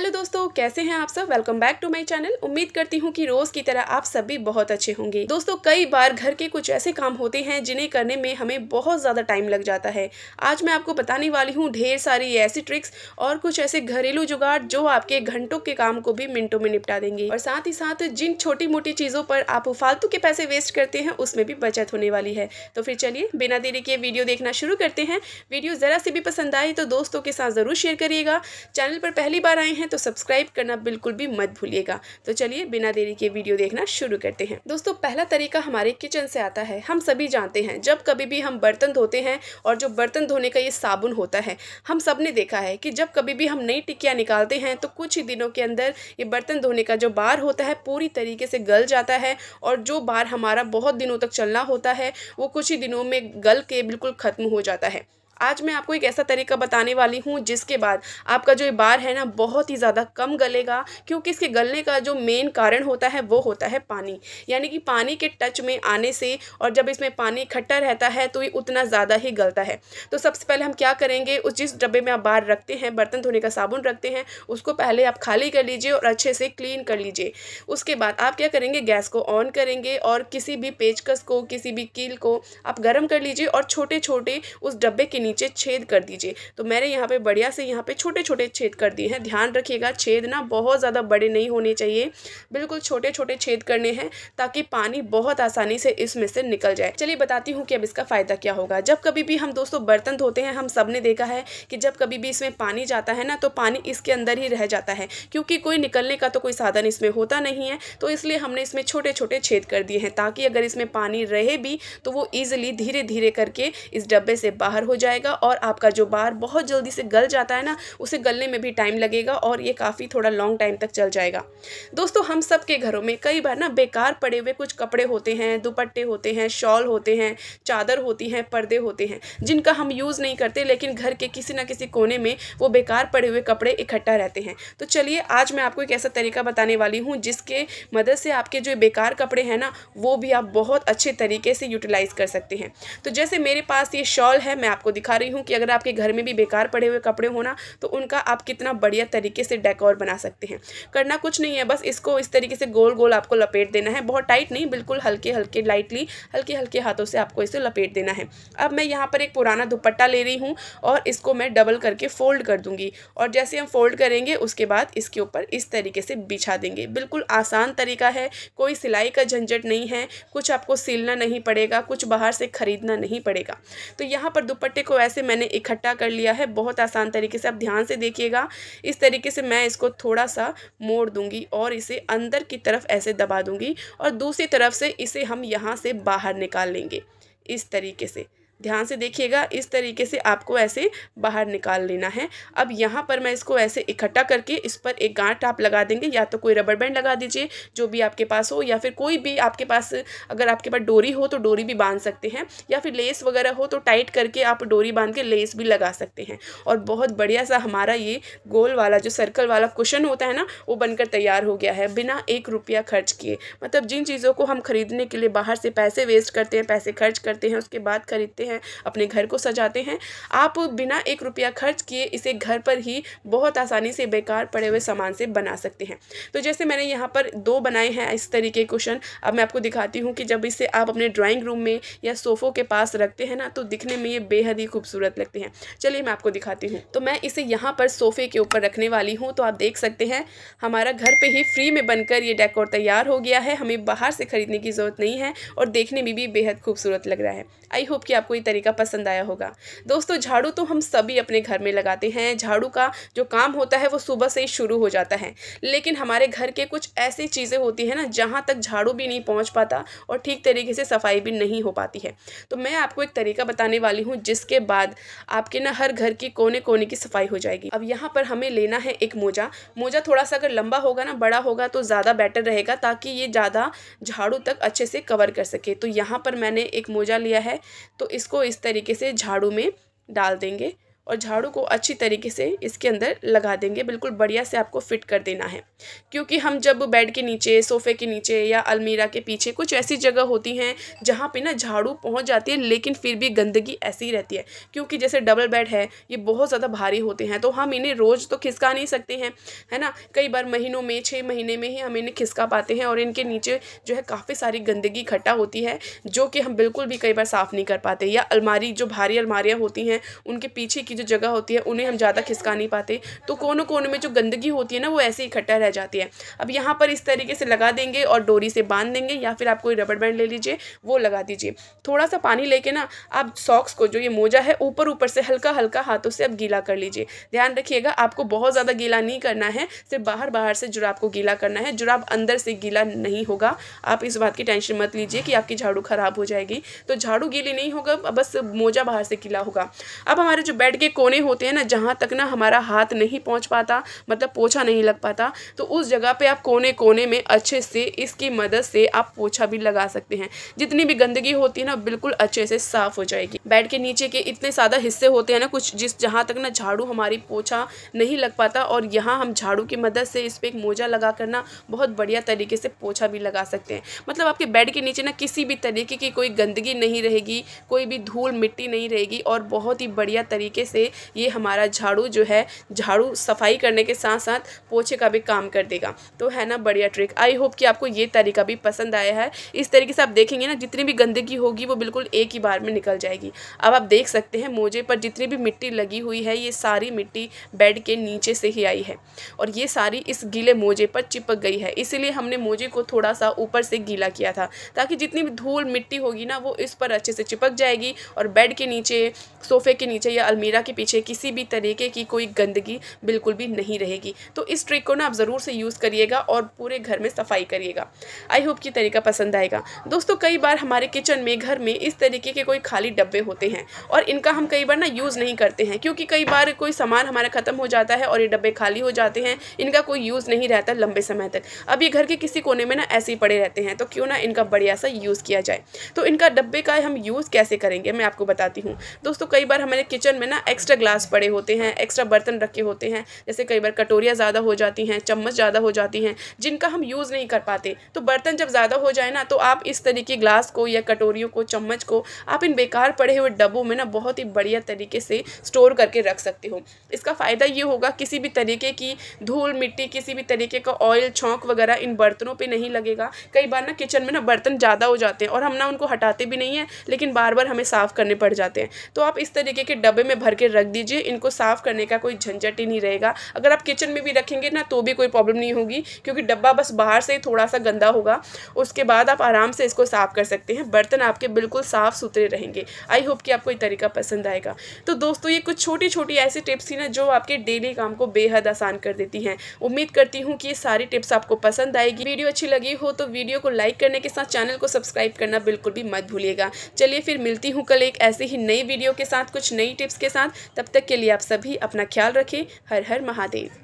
hello दोस्तों कैसे हैं आप सब welcome back to my channel उम्मीद करती हूँ कि रोज की तरह आप सब भी बहुत अच्छे होंगे दोस्तों कई बार घर के कुछ ऐसे काम होते हैं जिन्हें करने में हमें बहुत ज़्यादा टाइम लग जाता है आज मैं आपको बताने वाली हूँ ढेर सारी ऐसी ट्रिक्स और कुछ ऐसे घरेलू जुगाड़ जो आपके घंटों के काम को भी मिनटों में निपटा देंगे और साथ ही साथ जिन छोटी मोटी चीज़ों पर आप फालतू के पैसे वेस्ट करते हैं उसमें भी बचत होने वाली है तो फिर चलिए बिना देरी के वीडियो देखना शुरू करते हैं वीडियो ज़रा से भी पसंद आए तो दोस्तों के साथ ज़रूर शेयर करिएगा चैनल पर पहली बार आए हैं तो सब्सक्राइब करना बिल्कुल भी मत भूलिएगा तो चलिए बिना देरी के वीडियो देखना शुरू करते हैं दोस्तों पहला तरीका हमारे किचन से आता है हम सभी जानते हैं जब कभी भी हम बर्तन धोते हैं और जो बर्तन धोने का ये साबुन होता है हम सब ने देखा है कि जब कभी भी हम नई टिकिया निकालते हैं तो कुछ ही दिनों के अंदर ये बर्तन धोने का जो बार होता है पूरी तरीके से गल जाता है और जो बार हमारा बहुत दिनों तक चलना होता है वो कुछ ही दिनों में गल के बिल्कुल ख़त्म हो जाता है आज मैं आपको एक ऐसा तरीका बताने वाली हूँ जिसके बाद आपका जो बार है ना बहुत ही ज़्यादा कम गलेगा क्योंकि इसके गलने का जो मेन कारण होता है वो होता है पानी यानी कि पानी के टच में आने से और जब इसमें पानी इकट्ठा रहता है तो ये उतना ज़्यादा ही गलता है तो सबसे पहले हम क्या करेंगे उस जिस डब्बे में आप बार रखते हैं बर्तन धोने का साबुन रखते हैं उसको पहले आप खाली कर लीजिए और अच्छे से क्लीन कर लीजिए उसके बाद आप क्या करेंगे गैस को ऑन करेंगे और किसी भी पेचकस को किसी भी कील को आप गर्म कर लीजिए और छोटे छोटे उस डब्बे के नीचे छेद कर दीजिए तो मैंने यहाँ पे बढ़िया से यहाँ पे छोटे छोटे छेद कर दिए हैं ध्यान रखिएगा छेद ना बहुत ज़्यादा बड़े नहीं होने चाहिए बिल्कुल छोटे छोटे छेद करने हैं ताकि पानी बहुत आसानी से इसमें से निकल जाए चलिए बताती हूँ कि अब इसका फ़ायदा क्या होगा जब कभी भी हम दोस्तों बर्तन धोते हैं हम सब ने देखा है कि जब कभी भी इसमें पानी जाता है ना तो पानी इसके अंदर ही रह जाता है क्योंकि कोई निकलने का तो कोई साधन इसमें होता नहीं है तो इसलिए हमने इसमें छोटे छोटे छेद कर दिए हैं ताकि अगर इसमें पानी रहे भी तो वो ईजिली धीरे धीरे करके इस डब्बे से बाहर हो जाएगा जाएगा और आपका जो बार बहुत जल्दी से गल जाता है ना उसे गलने में भी टाइम लगेगा और ये काफ़ी थोड़ा लॉन्ग टाइम तक चल जाएगा दोस्तों हम सब के घरों में कई बार ना बेकार पड़े हुए कुछ कपड़े होते हैं दुपट्टे होते हैं शॉल होते हैं चादर होती हैं पर्दे होते हैं जिनका हम यूज़ नहीं करते लेकिन घर के किसी ना किसी कोने में वो बेकार पड़े हुए कपड़े इकट्ठा रहते हैं तो चलिए आज मैं आपको एक ऐसा तरीका बताने वाली हूँ जिसके मदद से आपके जो बेकार कपड़े हैं ना वो भी आप बहुत अच्छे तरीके से यूटिलाइज़ कर सकते हैं तो जैसे मेरे पास ये शॉल है मैं आपको दिखा दिखा रही हूँ कि अगर आपके घर में भी बेकार पड़े हुए कपड़े होना तो उनका आप कितना बढ़िया तरीके से डेकोर बना सकते हैं करना कुछ नहीं है बस इसको इस तरीके से गोल गोल आपको लपेट देना है बहुत टाइट नहीं बिल्कुल हल्के हल्के लाइटली हल्के हल्के हाथों से आपको इसे लपेट देना है अब मैं यहाँ पर एक पुराना दुपट्टा ले रही हूँ और इसको मैं डबल करके फोल्ड कर दूँगी और जैसे हम फोल्ड करेंगे उसके बाद इसके ऊपर इस तरीके से बिछा देंगे बिल्कुल आसान तरीका है कोई सिलाई का झंझट नहीं है कुछ आपको सिलना नहीं पड़ेगा कुछ बाहर से ख़रीदना नहीं पड़ेगा तो यहाँ पर दुपट्टे को ऐसे मैंने इकट्ठा कर लिया है बहुत आसान तरीके से आप ध्यान से देखिएगा इस तरीके से मैं इसको थोड़ा सा मोड़ दूँगी और इसे अंदर की तरफ ऐसे दबा दूँगी और दूसरी तरफ से इसे हम यहाँ से बाहर निकाल लेंगे इस तरीके से ध्यान से देखिएगा इस तरीके से आपको ऐसे बाहर निकाल लेना है अब यहाँ पर मैं इसको ऐसे इकट्ठा करके इस पर एक गांठ आप लगा देंगे या तो कोई रबर बैंड लगा दीजिए जो भी आपके पास हो या फिर कोई भी आपके पास अगर आपके पास डोरी हो तो डोरी भी बांध सकते हैं या फिर लेस वगैरह हो तो टाइट करके आप डोरी बांध के लेस भी लगा सकते हैं और बहुत बढ़िया सा हमारा ये गोल वाला जो सर्कल वाला कुशन होता है ना वो बनकर तैयार हो गया है बिना एक रुपया खर्च किए मतलब जिन चीज़ों को हम खरीदने के लिए बाहर से पैसे वेस्ट करते हैं पैसे खर्च करते हैं उसके बाद खरीदते हैं हैं अपने घर को सजाते हैं आप बिना एक रुपया खर्च किए इसे घर पर ही बहुत आसानी से बेकार पड़े हुए सामान से बना सकते हैं तो जैसे मैंने यहाँ पर दो बनाए हैं इस तरीके क्वेश्चन अब मैं आपको दिखाती हूँ कि जब इसे आप अपने ड्राॅइंग रूम में या सोफ़ों के पास रखते हैं ना तो दिखने में ये बेहद ही खूबसूरत लगते हैं चलिए मैं आपको दिखाती हूँ तो मैं इसे यहाँ पर सोफ़े के ऊपर रखने वाली हूँ तो आप देख सकते हैं हमारा घर पर ही फ्री में बनकर ये डेकोर तैयार हो गया है हमें बाहर से ख़रीदने की ज़रूरत नहीं है और देखने में भी बेहद खूबसूरत लग रहा है आई होप कि आपको कोई तरीका पसंद आया होगा दोस्तों झाड़ू तो हम सभी अपने घर में लगाते हैं झाड़ू का जो काम होता है वो सुबह से ही शुरू हो जाता है लेकिन हमारे घर के कुछ ऐसी चीज़ें होती हैं ना जहाँ तक झाड़ू भी नहीं पहुँच पाता और ठीक तरीके से सफाई भी नहीं हो पाती है तो मैं आपको एक तरीका बताने वाली हूँ जिसके बाद आपके ना हर घर की कोने कोने की सफाई हो जाएगी अब यहाँ पर हमें लेना है एक मोजा मोजा थोड़ा सा अगर लंबा होगा ना बड़ा होगा तो ज़्यादा बेटर रहेगा ताकि ये ज़्यादा झाड़ू तक अच्छे से कवर कर सके तो यहाँ पर मैंने एक मोजा लिया है तो इस इसको इस तरीके से झाड़ू में डाल देंगे और झाड़ू को अच्छी तरीके से इसके अंदर लगा देंगे बिल्कुल बढ़िया से आपको फिट कर देना है क्योंकि हम जब बेड के नीचे सोफ़े के नीचे या अलमीरा के पीछे कुछ ऐसी जगह होती हैं जहाँ पे ना झाड़ू पहुँच जाती है लेकिन फिर भी गंदगी ऐसी ही रहती है क्योंकि जैसे डबल बेड है ये बहुत ज़्यादा भारी होते हैं तो हम इन्हें रोज़ तो खिसका नहीं सकते हैं है ना कई बार महीनों में छः महीने में ही हम इन्हें खिसका पाते हैं और इनके नीचे जो है काफ़ी सारी गंदगी इकट्ठा होती है जो कि हम बिल्कुल भी कई बार साफ़ नहीं कर पाते या अलमारी जो भारी अलमारियाँ होती हैं उनके पीछे की जो जगह होती है उन्हें हम ज़्यादा खिसका नहीं पाते तो कोनों कोनों में जो गंदगी होती है ना वो ऐसे इकट्ठा रह जाती है अब यहाँ पर इस तरीके से लगा देंगे और डोरी से बांध देंगे या फिर आप कोई रबड़ बैंड ले लीजिए वो लगा दीजिए थोड़ा सा पानी लेके ना आप सॉक्स को जो ये मोजा है ऊपर ऊपर से हल्का हल्का हाथों से आप गीला कर लीजिए ध्यान रखिएगा आपको बहुत ज़्यादा गीला नहीं करना है सिर्फ बाहर बाहर से जुराब को गीला करना है जुराब अंदर से गीला नहीं होगा आप इस बात की टेंशन मत लीजिए कि आपकी झाड़ू ख़राब हो जाएगी तो झाड़ू गीली नहीं होगा बस मोजा बाहर से गीला होगा अब हमारे जो बेड के कोने होते हैं ना जहाँ तक ना हमारा हाथ नहीं पहुँच पाता मतलब पोछा नहीं लग पाता तो उस जगह पर आप कोने कोने में अच्छे से इसकी मदद से आप पोछा भी लगा सकते हैं जितनी भी गंदगी होती है ना बिल्कुल अच्छे से साफ हो जाएगी बेड के नीचे के इतने ज़्यादा हिस्से होते हैं ना कुछ जिस जहाँ तक ना झाड़ू हमारी पोछा नहीं लग पाता और यहाँ हम झाड़ू की मदद से इस पर एक मोजा लगा कर ना बहुत बढ़िया तरीके से पोछा भी लगा सकते हैं मतलब आपके बेड के नीचे ना किसी भी तरीके की कोई गंदगी नहीं रहेगी कोई भी धूल मिट्टी नहीं रहेगी और बहुत ही बढ़िया तरीके से ये हमारा झाड़ू जो है झाड़ू सफाई करने के साथ साथ पोछे का भी काम कर देगा तो है ना बढ़िया ट्रिक आई होप कि आपको ये तरीका भी पसंद आया है इस तरीके से आप देखेंगे ना जितनी भी गंदगी होगी वो बिल्कुल एक ही बार में निकल जाएगी अब आप देख सकते हैं मोजे पर जितनी भी मिट्टी लगी हुई है ये सारी मिट्टी बेड के नीचे से ही आई है और ये सारी इस गीले मोजे पर चिपक गई है इसीलिए हमने मोजे को थोड़ा सा ऊपर से गीला किया था ताकि जितनी भी धूल मिट्टी होगी ना वो इस पर अच्छे से चिपक जाएगी और बेड के नीचे सोफे के नीचे या अलमीरा कैमरा के पीछे किसी भी तरीके की कोई गंदगी बिल्कुल भी नहीं रहेगी तो इस ट्रिक को ना आप ज़रूर से यूज़ करिएगा और पूरे घर में सफाई करिएगा आई होप कि तरीका पसंद आएगा दोस्तों कई बार हमारे किचन में घर में इस तरीके के कोई खाली डब्बे होते हैं और इनका हम कई बार ना यूज़ नहीं करते हैं क्योंकि कई बार कोई सामान हमारा ख़त्म हो जाता है और ये डब्बे खाली हो जाते हैं इनका कोई यूज़ नहीं रहता लंबे समय तक अब ये घर के किसी कोने में ना ऐसे ही पड़े रहते हैं तो क्यों ना इनका बढ़िया सा यूज़ किया जाए तो इनका डब्बे का हम यूज़ कैसे करेंगे मैं आपको बताती हूँ दोस्तों कई बार हमारे किचन में ना एक्स्ट्रा ग्लास पड़े होते हैं एक्स्ट्रा बर्तन रखे होते हैं जैसे कई बार कटोरियाँ ज़्यादा हो जाती हैं चम्मच ज़्यादा हो जाती हैं जिनका हम यूज़ नहीं कर पाते तो बर्तन जब ज़्यादा हो जाए ना तो आप इस तरीके ग्लास को या कटोरियों को चम्मच को आप इन बेकार पड़े हुए डब्बों में ना बहुत ही बढ़िया तरीके से स्टोर करके रख सकते हो इसका फ़ायदा ये होगा किसी भी तरीके की धूल मिट्टी किसी भी तरीके का ऑयल छोंक वगैरह इन बर्तनों पर नहीं लगेगा कई बार ना किचन में ना बर्तन ज़्यादा हो जाते हैं और हम ना उनको हटाते भी नहीं हैं लेकिन बार बार हमें साफ़ करने पड़ जाते हैं तो आप इस तरीके के डब्बे में भर करके रख दीजिए इनको साफ़ करने का कोई झंझट ही नहीं रहेगा अगर आप किचन में भी रखेंगे ना तो भी कोई प्रॉब्लम नहीं होगी क्योंकि डब्बा बस बाहर से ही थोड़ा सा गंदा होगा उसके बाद आप आराम से इसको साफ़ कर सकते हैं बर्तन आपके बिल्कुल साफ़ सुथरे रहेंगे आई होप कि आपको ये तरीका पसंद आएगा तो दोस्तों ये कुछ छोटी छोटी ऐसी टिप्स थी ना जो आपके डेली काम को बेहद आसान कर देती हैं उम्मीद करती हूँ कि ये सारी टिप्स आपको पसंद आएगी वीडियो अच्छी लगी हो तो वीडियो को लाइक करने के साथ चैनल को सब्सक्राइब करना बिल्कुल भी मत भूलिएगा चलिए फिर मिलती हूँ कल एक ऐसी ही नई वीडियो के साथ कुछ नई टिप्स के साथ तब तक के लिए आप सभी अपना ख्याल रखें हर हर महादेव